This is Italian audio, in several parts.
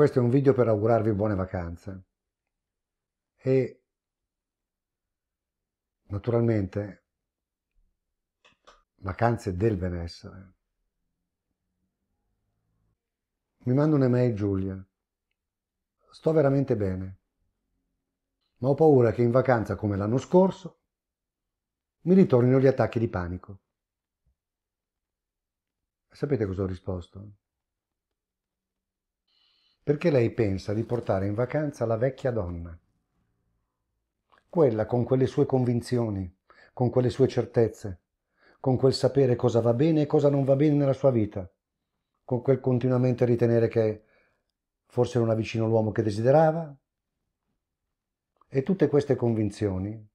Questo è un video per augurarvi buone vacanze e naturalmente vacanze del benessere. Mi mando un'email Giulia. Sto veramente bene, ma ho paura che in vacanza come l'anno scorso mi ritornino gli attacchi di panico. Sapete cosa ho risposto? perché lei pensa di portare in vacanza la vecchia donna. Quella con quelle sue convinzioni, con quelle sue certezze, con quel sapere cosa va bene e cosa non va bene nella sua vita, con quel continuamente ritenere che forse non avvicino l'uomo che desiderava. E tutte queste convinzioni,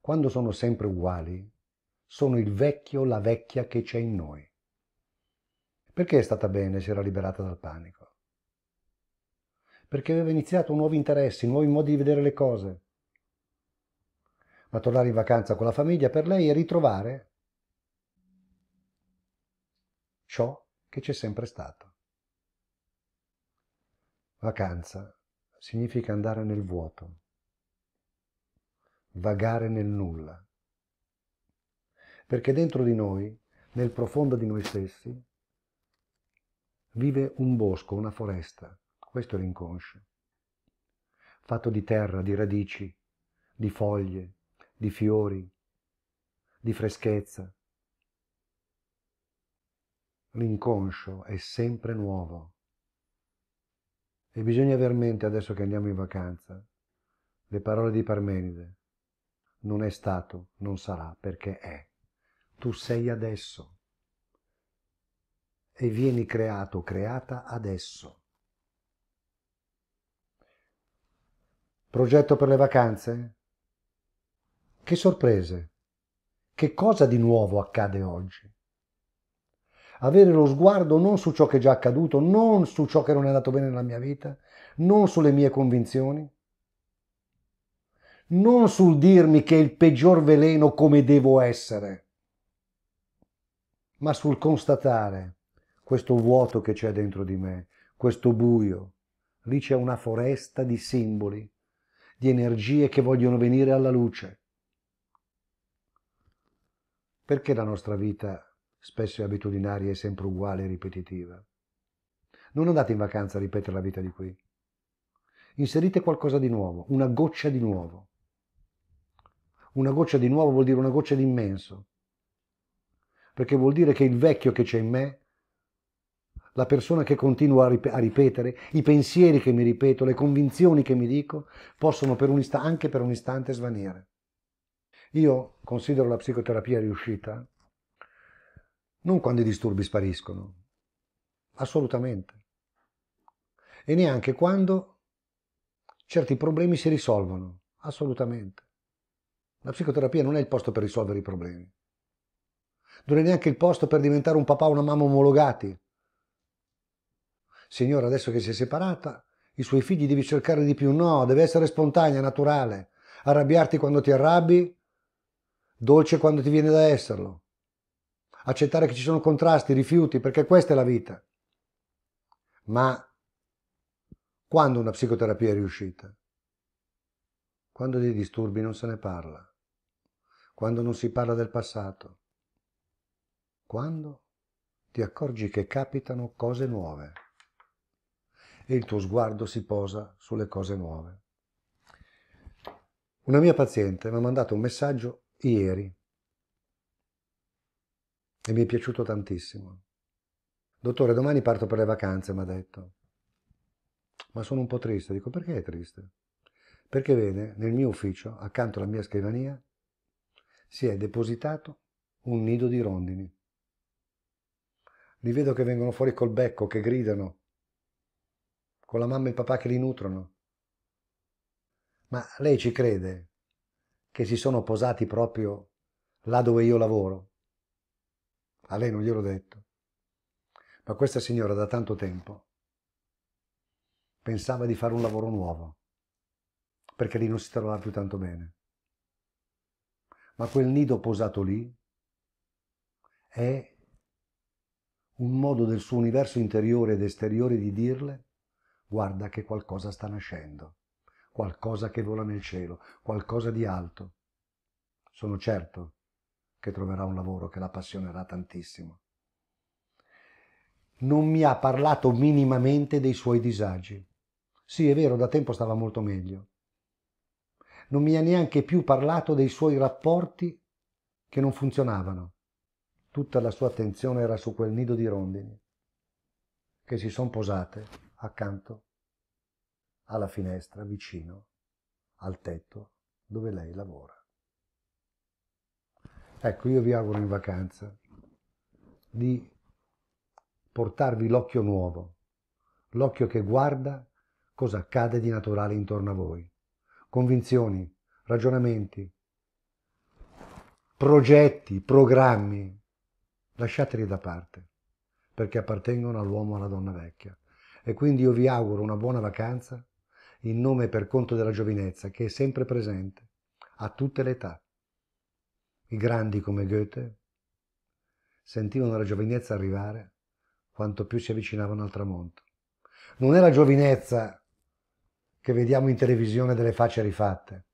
quando sono sempre uguali, sono il vecchio la vecchia che c'è in noi. Perché è stata bene se era liberata dal panico? perché aveva iniziato nuovi interessi, nuovi modi di vedere le cose. Ma tornare in vacanza con la famiglia per lei è ritrovare ciò che c'è sempre stato. Vacanza significa andare nel vuoto, vagare nel nulla, perché dentro di noi, nel profondo di noi stessi, vive un bosco, una foresta, questo è l'inconscio, fatto di terra, di radici, di foglie, di fiori, di freschezza. L'inconscio è sempre nuovo. E bisogna aver in mente adesso che andiamo in vacanza le parole di Parmenide. Non è stato, non sarà, perché è. Tu sei adesso. E vieni creato, creata adesso. Progetto per le vacanze? Che sorprese! Che cosa di nuovo accade oggi? Avere lo sguardo non su ciò che è già accaduto, non su ciò che non è andato bene nella mia vita, non sulle mie convinzioni, non sul dirmi che è il peggior veleno come devo essere, ma sul constatare questo vuoto che c'è dentro di me, questo buio. Lì c'è una foresta di simboli di energie che vogliono venire alla luce. Perché la nostra vita spesso è abitudinaria e sempre uguale e ripetitiva? Non andate in vacanza a ripetere la vita di qui. Inserite qualcosa di nuovo, una goccia di nuovo. Una goccia di nuovo vuol dire una goccia di immenso, perché vuol dire che il vecchio che c'è in me la persona che continuo a, ripetere, i pensieri che mi ripeto, le convinzioni che mi dico, possono per ist- anche per un istante svanire. Io considero la psicoterapia riuscita non quando i disturbi spariscono, assolutamente, e neanche quando certi problemi si risolvono, assolutamente. La psicoterapia non è il posto per risolvere i problemi, non è neanche il posto per diventare un papà o una mamma omologati Signora, adesso che si è separata, i suoi figli devi cercare di più. No, deve essere spontanea, naturale. Arrabbiarti quando ti arrabbi, dolce quando ti viene da esserlo. Accettare che ci sono contrasti, rifiuti, perché questa è la vita. Ma quando una psicoterapia è riuscita? Quando dei disturbi non se ne parla. Quando non si parla del passato. Quando ti accorgi che capitano cose nuove e il tuo sguardo si posa sulle cose nuove. Una mia paziente mi ha mandato un messaggio ieri e mi è piaciuto tantissimo. Dottore, domani parto per le vacanze, mi ha detto. Ma sono un po' triste. Dico, perché è triste? Perché vede, nel mio ufficio, accanto alla mia scrivania, si è depositato un nido di rondini. Li vedo che vengono fuori col becco, che gridano, con la mamma e il papà che li nutrono. Ma lei ci crede che si sono posati proprio là dove io lavoro? A lei non gliel'ho detto. Ma questa signora da tanto tempo pensava di fare un lavoro nuovo, perché lì non si trovava più tanto bene. Ma quel nido posato lì è un modo del suo universo interiore ed esteriore di dirle guarda che qualcosa sta nascendo, qualcosa che vola nel cielo, qualcosa di alto. Sono certo che troverà un lavoro che la appassionerà tantissimo. Non mi ha parlato minimamente dei suoi disagi. Sì, è vero, da tempo stava molto meglio. Non mi ha neanche più parlato dei suoi rapporti che non funzionavano. Tutta la sua attenzione era su quel nido di rondini che si sono posate accanto alla finestra, vicino al tetto dove lei lavora. Ecco, io vi auguro in vacanza di portarvi l'occhio nuovo, l'occhio che guarda cosa accade di naturale intorno a voi, convinzioni, ragionamenti, progetti, programmi, lasciateli da parte, perché appartengono all'uomo e alla donna vecchia. E quindi io vi auguro una buona vacanza in nome e per conto della giovinezza che è sempre presente a tutte le età. I grandi come Goethe sentivano la giovinezza arrivare quanto più si avvicinavano al tramonto. Non è la giovinezza che vediamo in televisione delle facce rifatte,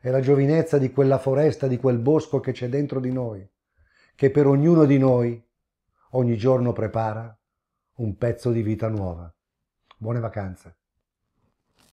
è la giovinezza di quella foresta, di quel bosco che c'è dentro di noi, che per ognuno di noi ogni giorno prepara un pezzo di vita nuova. Buone vacanze.